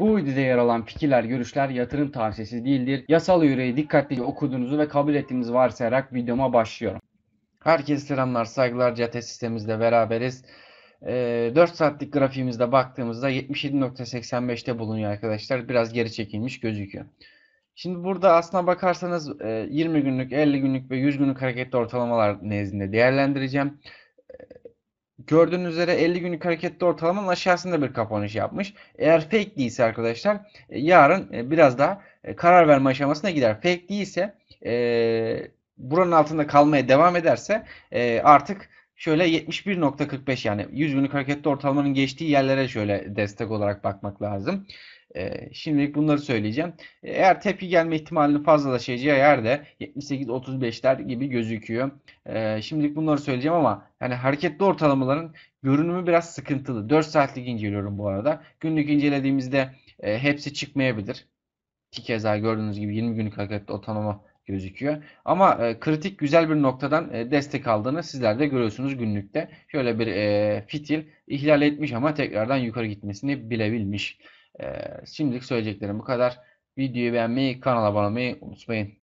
Bu videoda yer alan fikirler, görüşler yatırım tavsiyesi değildir. Yasal yüreği dikkatlice okuduğunuzu ve kabul ettiğinizi varsayarak videoma başlıyorum. Herkese selamlar, saygılar. CT sistemimizle beraberiz. 4 ee, saatlik grafiğimizde baktığımızda 77.85'te bulunuyor arkadaşlar. Biraz geri çekilmiş gözüküyor. Şimdi burada aslına bakarsanız 20 e, günlük, 50 günlük ve 100 günlük hareketli ortalamalar nezdinde değerlendireceğim gördüğünüz üzere 50 günlük hareketli ortalamanın aşağısında bir kapanış yapmış. Eğer fake değilse arkadaşlar e, yarın e, biraz daha e, karar verme aşamasına gider. Fake değilse e, buranın altında kalmaya devam ederse e, artık şöyle 71.45 yani 100 günlük hareketli ortalamanın geçtiği yerlere şöyle destek olarak bakmak lazım. Ee, şimdilik bunları söyleyeceğim. Ee, eğer tepki gelme ihtimalini fazlalaşacağı yerde 78-35'ler gibi gözüküyor. Ee, şimdilik bunları söyleyeceğim ama yani hareketli ortalamaların görünümü biraz sıkıntılı. 4 saatlik inceliyorum bu arada. Günlük incelediğimizde e, hepsi çıkmayabilir. Ki keza gördüğünüz gibi 20 günlük hareketli ortalama gözüküyor. Ama e, kritik güzel bir noktadan e, destek aldığını sizler de görüyorsunuz günlükte. Şöyle bir e, fitil ihlal etmiş ama tekrardan yukarı gitmesini bilebilmiş. Şimdilik söyleyeceklerim bu kadar. Videoyu beğenmeyi, kanala abone olmayı unutmayın.